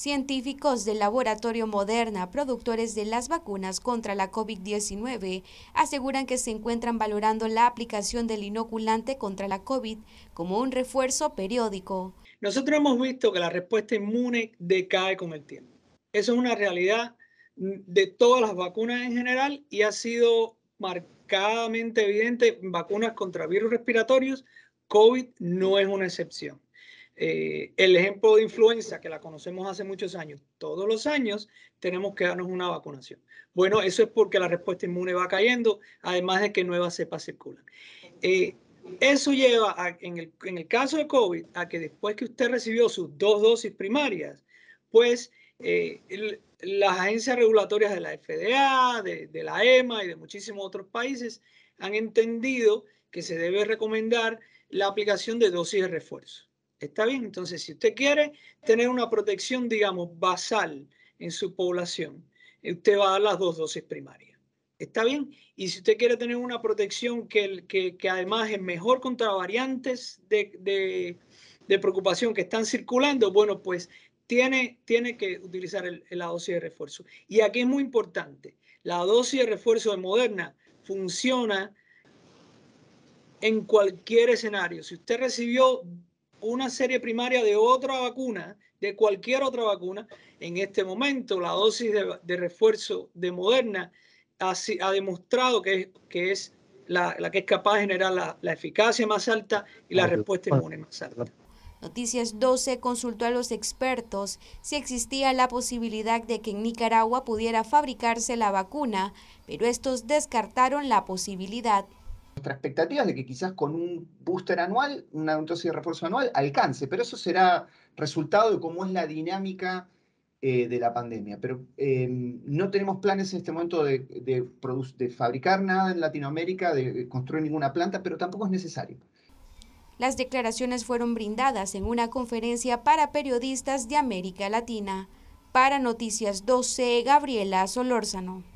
Científicos del laboratorio Moderna, productores de las vacunas contra la COVID-19, aseguran que se encuentran valorando la aplicación del inoculante contra la COVID como un refuerzo periódico. Nosotros hemos visto que la respuesta inmune decae con el tiempo. Eso es una realidad de todas las vacunas en general y ha sido marcadamente evidente en vacunas contra virus respiratorios. COVID no es una excepción. Eh, el ejemplo de influenza, que la conocemos hace muchos años, todos los años tenemos que darnos una vacunación. Bueno, eso es porque la respuesta inmune va cayendo, además de que nuevas cepas circulan. Eh, eso lleva, en, el, caso de COVID, a que después que usted recibió sus dos dosis primarias, pues eh, las agencias regulatorias de la FDA, de, la EMA y de muchísimos otros países han entendido que se debe recomendar la aplicación de dosis de refuerzo. ¿Está bien? Entonces, si usted quiere tener una protección, digamos, basal en su población, eh, usted va a dar las dos dosis primarias. ¿Está bien? Y si usted quiere tener una protección que, que además es mejor contra variantes de, preocupación que están circulando, bueno, pues tiene, tiene que utilizar el, la dosis de refuerzo. Y aquí es muy importante, la dosis de refuerzo de Moderna funciona en cualquier escenario. Si usted recibió una serie primaria de otra vacuna, de cualquier otra vacuna. En este momento, la dosis de, refuerzo de Moderna ha, ha demostrado que, es, que es la, que es capaz de generar la, la eficacia más alta y la ah, respuesta inmune más alta. Noticias 12 consultó a los expertos si existía la posibilidad de que en Nicaragua pudiera fabricarse la vacuna, pero estos descartaron la posibilidad nuestra expectativa es de que quizás con un booster anual, una dosis de refuerzo anual, alcance, pero eso será resultado de cómo es la dinámica eh, de la pandemia. Pero em, no tenemos planes en este momento de, de, de fabricar nada en Latinoamérica, de construir ninguna planta, pero tampoco es necesario. Las declaraciones fueron brindadas en una conferencia para periodistas de América Latina. Para Noticias 12, Gabriela Solórzano.